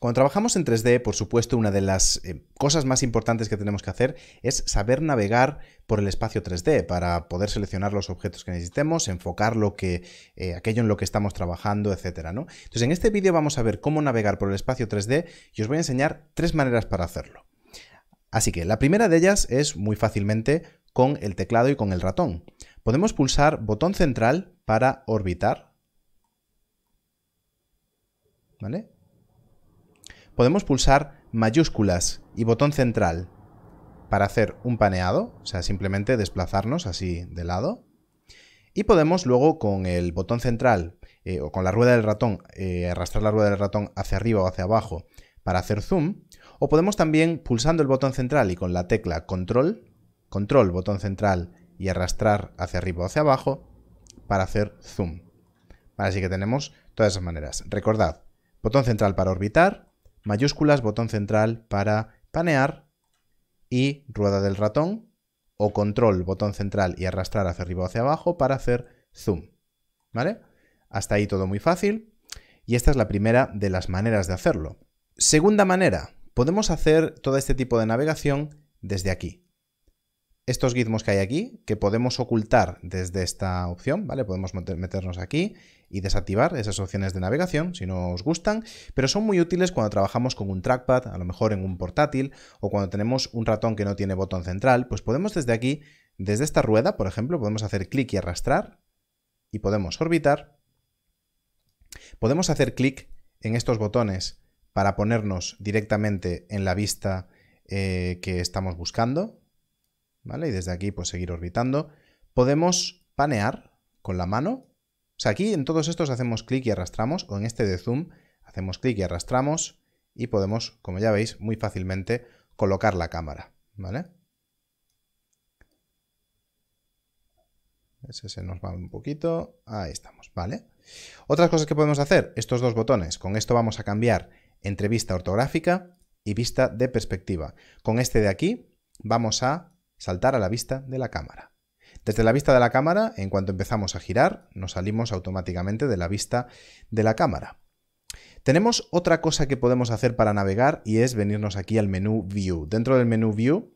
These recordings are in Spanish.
Cuando trabajamos en 3D, por supuesto, una de las eh, cosas más importantes que tenemos que hacer es saber navegar por el espacio 3D para poder seleccionar los objetos que necesitemos, enfocar lo que, eh, aquello en lo que estamos trabajando, etc. Entonces, en este vídeo vamos a ver cómo navegar por el espacio 3D y os voy a enseñar tres maneras para hacerlo. Así que la primera de ellas es muy fácilmente con el teclado y con el ratón. Podemos pulsar botón central para orbitar. ¿Vale? podemos pulsar mayúsculas y botón central para hacer un paneado, o sea, simplemente desplazarnos así de lado. Y podemos luego con el botón central eh, o con la rueda del ratón, eh, arrastrar la rueda del ratón hacia arriba o hacia abajo para hacer zoom. O podemos también pulsando el botón central y con la tecla control, control, botón central y arrastrar hacia arriba o hacia abajo para hacer zoom. así que tenemos todas esas maneras. Recordad, botón central para orbitar, mayúsculas, botón central para panear y rueda del ratón o control, botón central y arrastrar hacia arriba o hacia abajo para hacer zoom. ¿Vale? Hasta ahí todo muy fácil y esta es la primera de las maneras de hacerlo. Segunda manera, podemos hacer todo este tipo de navegación desde aquí estos gizmos que hay aquí, que podemos ocultar desde esta opción, ¿vale? Podemos meternos aquí y desactivar esas opciones de navegación si no os gustan, pero son muy útiles cuando trabajamos con un trackpad, a lo mejor en un portátil, o cuando tenemos un ratón que no tiene botón central, pues podemos desde aquí, desde esta rueda, por ejemplo, podemos hacer clic y arrastrar, y podemos orbitar. Podemos hacer clic en estos botones para ponernos directamente en la vista eh, que estamos buscando, ¿vale? Y desde aquí, pues seguir orbitando. Podemos panear con la mano. O sea, aquí en todos estos hacemos clic y arrastramos, o en este de zoom hacemos clic y arrastramos y podemos, como ya veis, muy fácilmente colocar la cámara, ¿vale? Ese se nos va un poquito. Ahí estamos, ¿vale? Otras cosas que podemos hacer, estos dos botones. Con esto vamos a cambiar entre vista ortográfica y vista de perspectiva. Con este de aquí vamos a saltar a la vista de la cámara. Desde la vista de la cámara, en cuanto empezamos a girar, nos salimos automáticamente de la vista de la cámara. Tenemos otra cosa que podemos hacer para navegar y es venirnos aquí al menú View. Dentro del menú View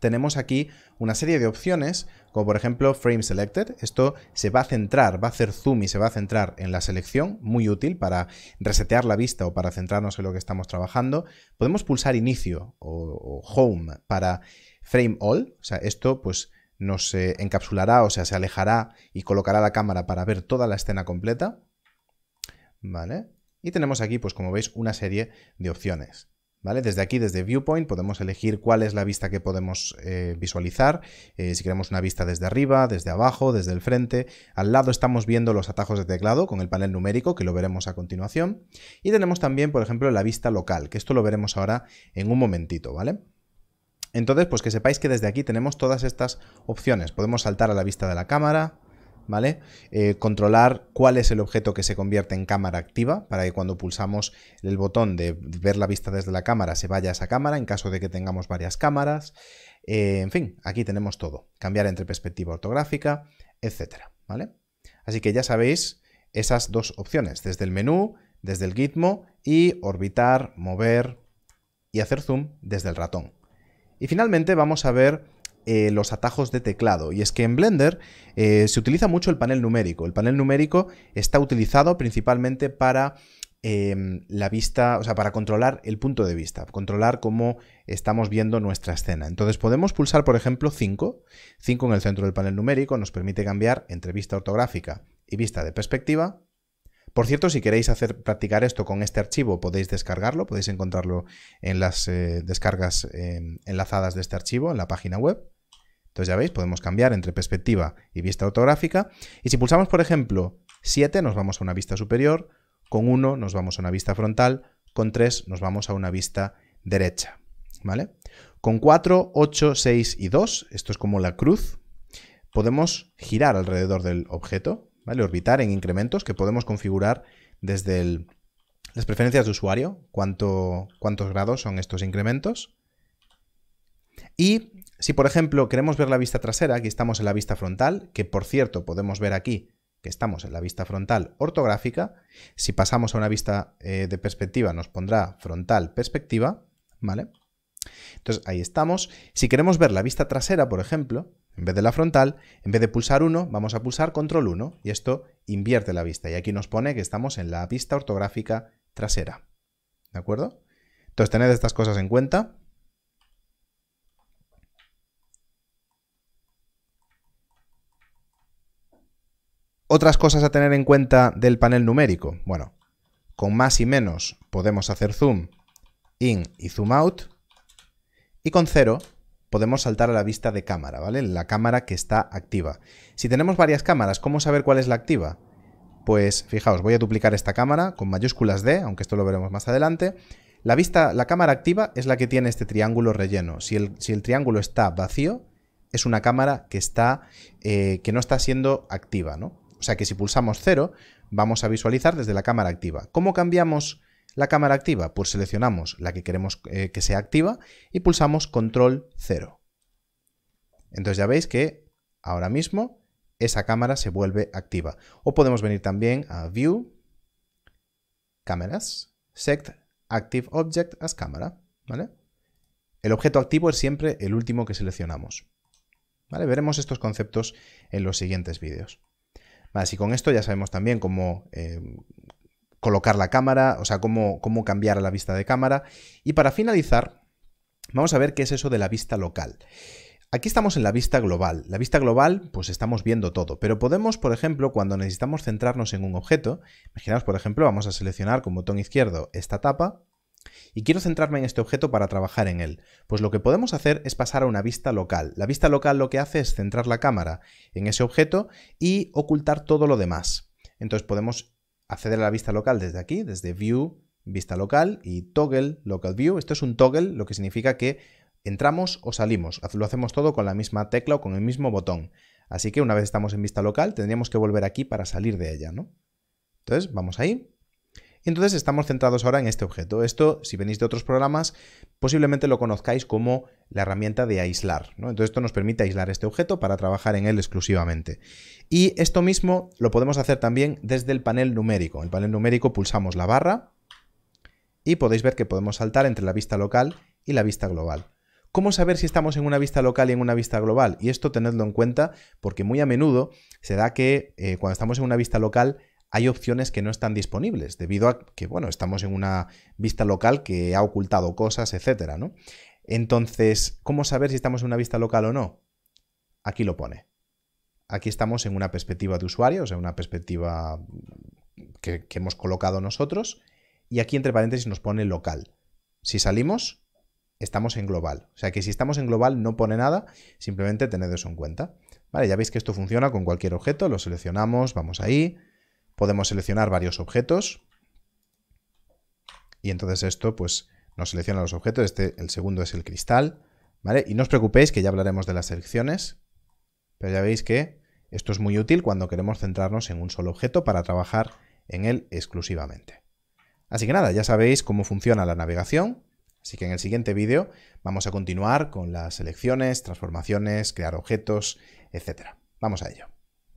tenemos aquí una serie de opciones, como por ejemplo Frame Selected. Esto se va a centrar, va a hacer zoom y se va a centrar en la selección, muy útil para resetear la vista o para centrarnos en lo que estamos trabajando. Podemos pulsar Inicio o, Home para frame all, o sea, esto pues nos encapsulará, o sea, se alejará y colocará la cámara para ver toda la escena completa. ¿Vale? Y tenemos aquí, pues como veis, una serie de opciones. ¿Vale? Desde aquí, desde Viewpoint, podemos elegir cuál es la vista que podemos eh, visualizar, eh, si queremos una vista desde arriba, desde abajo, desde el frente. Al lado estamos viendo los atajos de teclado con el panel numérico, que lo veremos a continuación. Y tenemos también, por ejemplo, la vista local, que esto lo veremos ahora en un momentito, ¿vale? Entonces, pues que sepáis que desde aquí tenemos todas estas opciones. Podemos saltar a la vista de la cámara, ¿vale? Eh, controlar cuál es el objeto que se convierte en cámara activa, para que cuando pulsamos el botón de ver la vista desde la cámara se vaya a esa cámara, en caso de que tengamos varias cámaras. Eh, en fin, aquí tenemos todo. Cambiar entre perspectiva ortográfica, etcétera, ¿vale? Así que ya sabéis esas dos opciones, desde el menú, desde el gitmo y orbitar, mover y hacer zoom desde el ratón. Y finalmente vamos a ver eh, los atajos de teclado. Y es que en Blender eh, se utiliza mucho el panel numérico. El panel numérico está utilizado principalmente para em, la vista, o sea, para controlar el punto de vista, controlar cómo estamos viendo nuestra escena. Entonces podemos pulsar, por ejemplo, 5. 5 en el centro del panel numérico nos permite cambiar entre vista ortográfica y vista de perspectiva. Por cierto, si queréis hacer practicar esto con este archivo, podéis descargarlo, podéis encontrarlo en las eh, descargas em, enlazadas de este archivo en la página web. Entonces ya veis, podemos cambiar entre perspectiva y vista ortográfica. Y si pulsamos, por ejemplo, 7 nos vamos a una vista superior, con 1 nos vamos a una vista frontal, con 3 nos vamos a una vista derecha. ¿Vale? Con 4, 8, 6 y 2, esto es como la cruz, podemos girar alrededor del objeto Orbitar en incrementos que podemos configurar desde las preferencias de usuario, cuánto, cuántos grados son estos incrementos. Y si, por ejemplo, queremos ver la vista trasera, aquí estamos en la vista frontal, que por cierto podemos ver aquí que estamos en la vista frontal ortográfica. Si pasamos a una vista eh, de perspectiva nos pondrá frontal perspectiva, ¿vale? Entonces ahí estamos. Si queremos ver la vista trasera, por ejemplo, en vez de la frontal, en vez de pulsar 1, vamos a pulsar control 1 y esto invierte la vista. Y aquí nos pone que estamos en la vista ortográfica trasera. ¿De acuerdo? Entonces tened estas cosas en cuenta. Otras cosas a tener en cuenta del panel numérico. Bueno, con más y menos podemos hacer zoom in y zoom out. Y con cero podemos saltar a la vista de cámara, ¿vale? La cámara que está activa. Si tenemos varias cámaras, ¿cómo saber cuál es la activa? Pues fijaos, voy a duplicar esta cámara con mayúsculas D, aunque esto lo veremos más adelante. La vista, la cámara activa es la que tiene este triángulo relleno. Si el, si el triángulo está vacío, es una cámara que, está, eh, que no está siendo activa, ¿no? O sea que si pulsamos 0, vamos a visualizar desde la cámara activa. ¿Cómo cambiamos la cámara activa, pues seleccionamos la que queremos eh, que sea activa y pulsamos control 0. Entonces ya veis que ahora mismo esa cámara se vuelve activa. O podemos venir también a View, Cámaras, Set Active Object as Cámara. El objeto activo es siempre el último que seleccionamos. Veremos estos conceptos en los siguientes vídeos. y con esto ya sabemos también cómo, eh, colocar la cámara, o sea, cómo, cómo cambiar la vista de cámara. Y para finalizar, vamos a ver qué es eso de la vista local. Aquí estamos en la vista global. La vista global, pues estamos viendo todo, pero podemos, por ejemplo, cuando necesitamos centrarnos en un objeto, imaginaos, por ejemplo, vamos a seleccionar con botón izquierdo esta tapa y quiero centrarme en este objeto para trabajar en él. Pues lo que podemos hacer es pasar a una vista local. La vista local lo que hace es centrar la cámara en ese objeto y ocultar todo lo demás. Entonces podemos acceder a la vista local desde aquí, desde View, vista local y Toggle, Local View. Esto es un toggle, lo que significa que entramos o salimos. Lo hacemos todo con la misma tecla o con el mismo botón. Así que una vez estamos en vista local, tendríamos que volver aquí para salir de ella, ¿no? Entonces, vamos ahí. Entonces estamos centrados ahora en este objeto. Esto, si venís de otros programas, posiblemente lo conozcáis como la herramienta de aislar. Entonces esto nos permite aislar este objeto para trabajar en él exclusivamente. Y esto mismo lo podemos hacer también desde el panel numérico. En el panel numérico pulsamos la barra y podéis ver que podemos saltar entre la vista local y la vista global. ¿Cómo saber si estamos en una vista local y en una vista global? Y esto tenedlo en cuenta porque muy a menudo se da que eh, cuando estamos en una vista local hay opciones que no están disponibles, debido a que, bueno, estamos en una vista local que ha ocultado cosas, etcétera, Entonces, ¿cómo saber si estamos en una vista local o no? Aquí lo pone. Aquí estamos en una perspectiva de usuario, o sea, una perspectiva que, que hemos colocado nosotros, y aquí entre paréntesis nos pone local. Si salimos, estamos en global. O sea que si estamos en global no pone nada, simplemente tened eso en cuenta. Vale, ya veis que esto funciona con cualquier objeto, lo seleccionamos, vamos ahí, Podemos seleccionar varios objetos. Y entonces esto pues nos selecciona los objetos. Este, el segundo es el cristal. ¿vale? Y no os preocupéis que ya hablaremos de las selecciones. Pero ya veis que esto es muy útil cuando queremos centrarnos en un solo objeto para trabajar en él exclusivamente. Así que nada, ya sabéis cómo funciona la navegación. Así que en el siguiente vídeo vamos a continuar con las selecciones, transformaciones, crear objetos, etc. Vamos a ello.